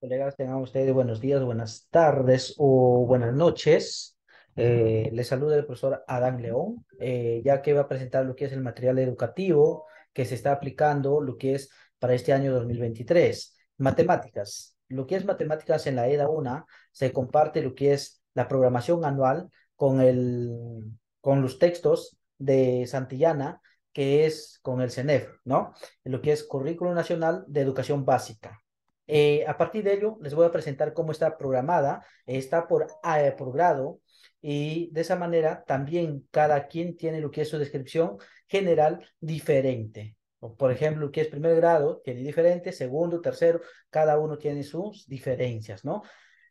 colegas, tengan ustedes buenos días, buenas tardes o buenas noches. Eh, les saluda el profesor Adán León, eh, ya que va a presentar lo que es el material educativo que se está aplicando, lo que es para este año 2023. Matemáticas. Lo que es matemáticas en la EDA 1 se comparte lo que es la programación anual con, el, con los textos de Santillana, que es con el CENEF, ¿no? Lo que es Currículo Nacional de Educación Básica. Eh, a partir de ello, les voy a presentar cómo está programada, está por, eh, por grado y de esa manera también cada quien tiene lo que es su descripción general diferente. Por ejemplo, lo que es primer grado tiene diferente, segundo, tercero, cada uno tiene sus diferencias, ¿no?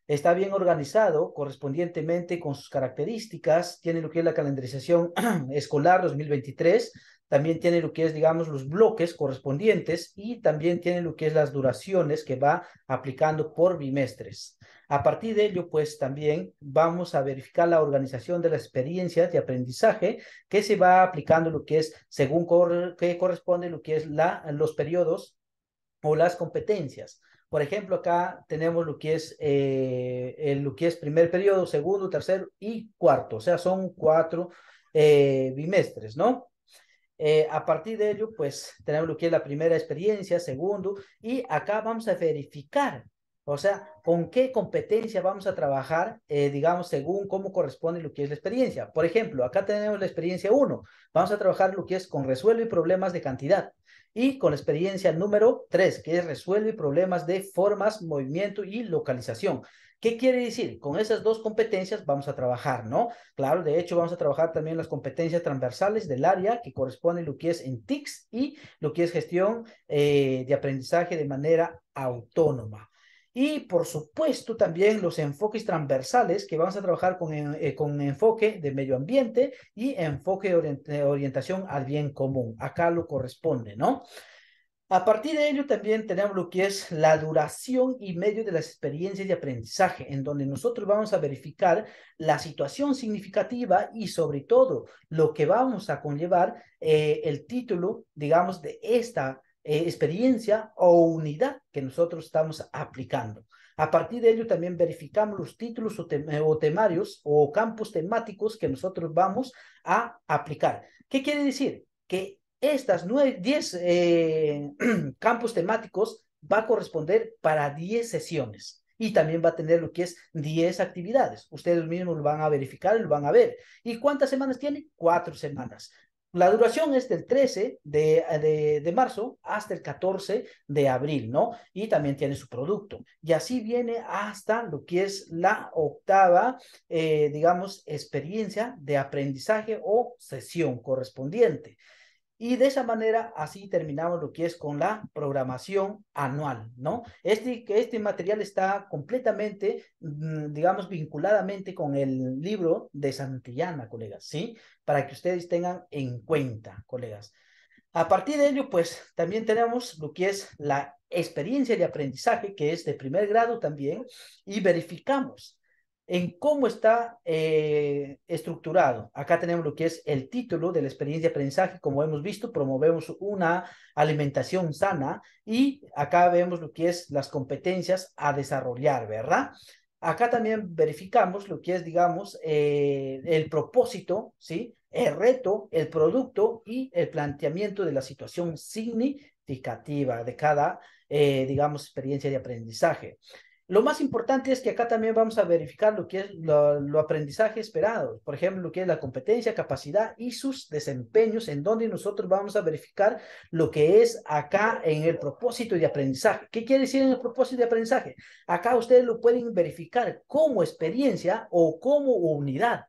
está bien organizado correspondientemente con sus características, tiene lo que es la calendarización escolar 2023, también tiene lo que es, digamos, los bloques correspondientes y también tiene lo que es las duraciones que va aplicando por bimestres. A partir de ello, pues también vamos a verificar la organización de las experiencias de aprendizaje que se va aplicando lo que es según que corresponde lo que es la, los periodos o las competencias. Por ejemplo, acá tenemos lo que es, eh, el, lo que es primer periodo, segundo, tercero y cuarto. O sea, son cuatro eh, bimestres, ¿no? Eh, a partir de ello, pues tenemos lo que es la primera experiencia, segundo, y acá vamos a verificar o sea, ¿con qué competencia vamos a trabajar, eh, digamos, según cómo corresponde lo que es la experiencia? Por ejemplo, acá tenemos la experiencia 1. Vamos a trabajar lo que es con resuelve problemas de cantidad. Y con la experiencia número 3, que es resuelve problemas de formas, movimiento y localización. ¿Qué quiere decir? Con esas dos competencias vamos a trabajar, ¿no? Claro, de hecho vamos a trabajar también las competencias transversales del área que corresponde lo que es en TICS y lo que es gestión eh, de aprendizaje de manera autónoma. Y por supuesto también los enfoques transversales que vamos a trabajar con, eh, enfoque de medio ambiente y enfoque de orientación al bien común. Acá lo corresponde, ¿no? A partir de ello también tenemos lo que es la duración y medio de las experiencias de aprendizaje, en donde nosotros vamos a verificar la situación significativa y sobre todo lo que vamos a conllevar eh, el título, digamos, de esta eh, experiencia o unidad que nosotros estamos aplicando. A partir de ello también verificamos los títulos o, temarios o campos temáticos que nosotros vamos a aplicar. ¿Qué quiere decir? Que estas 10 diez eh, campos temáticos va a corresponder para diez sesiones y también va a tener lo que es diez actividades. Ustedes mismos lo van a verificar, lo van a ver. ¿Y cuántas semanas tiene? Cuatro semanas. La duración es del 13 de, marzo hasta el 14 de abril, ¿no? Y también tiene su producto. Y así viene hasta lo que es la octava, eh, digamos, experiencia de aprendizaje o sesión correspondiente. Y de esa manera, así terminamos lo que es con la programación anual, ¿no? Este, este material está completamente, mm, digamos, vinculadamente con el libro de Santillana, colegas, ¿sí? Para que ustedes tengan en cuenta, colegas. A partir de ello, pues también tenemos lo que es la experiencia de aprendizaje, que es de primer grado también, y verificamos en cómo está eh, estructurado. Acá tenemos lo que es el título de la experiencia de aprendizaje. Como hemos visto, promovemos una alimentación sana y acá vemos lo que es las competencias a desarrollar, ¿verdad? Acá también verificamos lo que es, digamos, eh, el propósito, ¿sí? El reto, el producto y el planteamiento de la situación significativa de cada, eh, digamos, experiencia de aprendizaje. Lo más importante es que acá también vamos a verificar lo que es lo, aprendizaje esperado, por ejemplo, lo que es la competencia, capacidad y sus desempeños, en donde nosotros vamos a verificar lo que es acá en el propósito de aprendizaje. ¿Qué quiere decir en el propósito de aprendizaje? Acá ustedes lo pueden verificar como experiencia o como unidad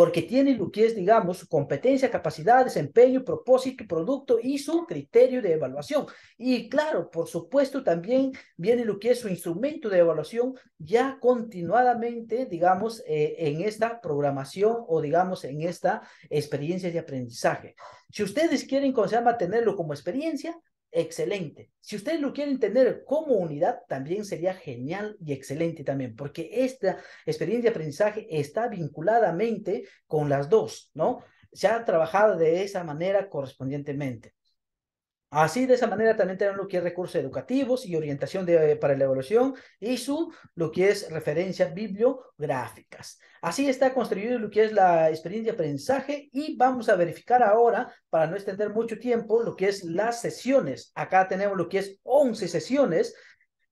porque tiene lo que es, digamos, su competencia, capacidad, desempeño, propósito, producto y su criterio de evaluación. Y claro, por supuesto, también viene lo que es su instrumento de evaluación ya continuadamente, digamos, eh, en esta programación o, digamos, en esta experiencia de aprendizaje. Si ustedes quieren, conservar tenerlo como experiencia, excelente. Si ustedes lo quieren tener como unidad, también sería genial y excelente también, porque esta experiencia de aprendizaje está vinculadamente con las dos, ¿no? Se ha trabajado de esa manera correspondientemente. Así, de esa manera, también tenemos lo que es recursos educativos y orientación para la evaluación y su, lo que es referencias bibliográficas. Así está construido lo que es la experiencia de aprendizaje y vamos a verificar ahora, para no extender mucho tiempo, lo que es las sesiones. Acá tenemos lo que es 11 sesiones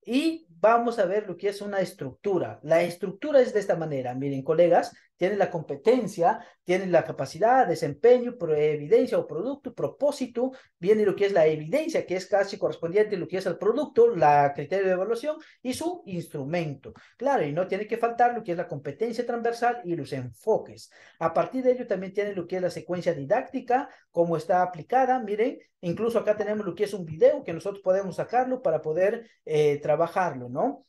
y vamos a ver lo que es una estructura. La estructura es de esta manera. Miren, colegas, tiene la competencia, tiene la capacidad, desempeño, evidencia o producto, propósito, viene lo que es la evidencia, que es casi correspondiente a lo que es el producto, la criterio de evaluación y su instrumento. Claro, y no tiene que faltar lo que es la competencia transversal y los enfoques. A partir de ello también tiene lo que es la secuencia didáctica, cómo está aplicada, miren, incluso acá tenemos lo que es un video que nosotros podemos sacarlo para poder eh, trabajarlo, ¿no?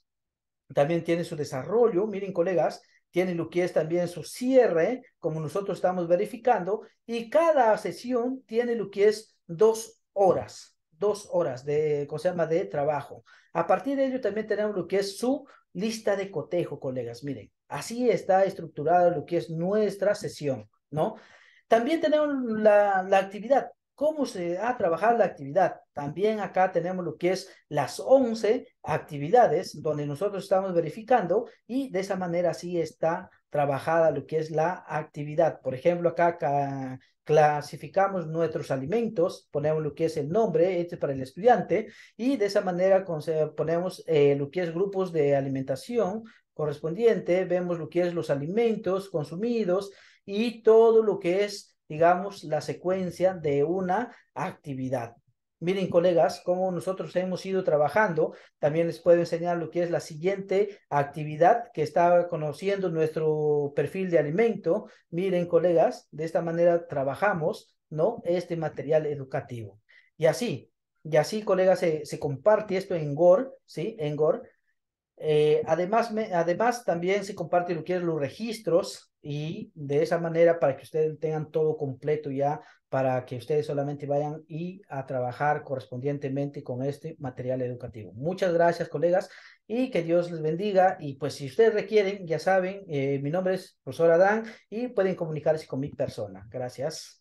También tiene su desarrollo, miren colegas, tiene lo que es también su cierre, como nosotros estamos verificando, y cada sesión tiene lo que es dos horas, dos horas de, ¿cómo de trabajo. A partir de ello también tenemos lo que es su lista de cotejo, colegas. Miren, así está estructurada lo que es nuestra sesión, ¿no? También tenemos la actividad, cómo se va a trabajar la actividad. También acá tenemos lo que es las 11 actividades donde nosotros estamos verificando y de esa manera sí está trabajada lo que es la actividad. Por ejemplo, acá clasificamos nuestros alimentos, ponemos lo que es el nombre, este para el estudiante, y de esa manera ponemos eh, lo que es grupos de alimentación correspondiente, vemos lo que es los alimentos consumidos y todo lo que es digamos, la secuencia de una actividad. Miren, colegas, cómo nosotros hemos ido trabajando. También les puedo enseñar lo que es la siguiente actividad que está conociendo nuestro perfil de alimento. Miren, colegas, de esta manera trabajamos, ¿no? Este material educativo. Y así, y así, colegas, se, se comparte esto en GOR, ¿sí? En GOR, eh, además, me, además, también se comparte lo los registros y de esa manera para que ustedes tengan todo completo ya, para que ustedes solamente vayan y a trabajar correspondientemente con este material educativo. Muchas gracias, colegas, y que Dios les bendiga. Y pues si ustedes requieren, ya saben, eh, mi nombre es profesor Adán y pueden comunicarse con mi persona. Gracias.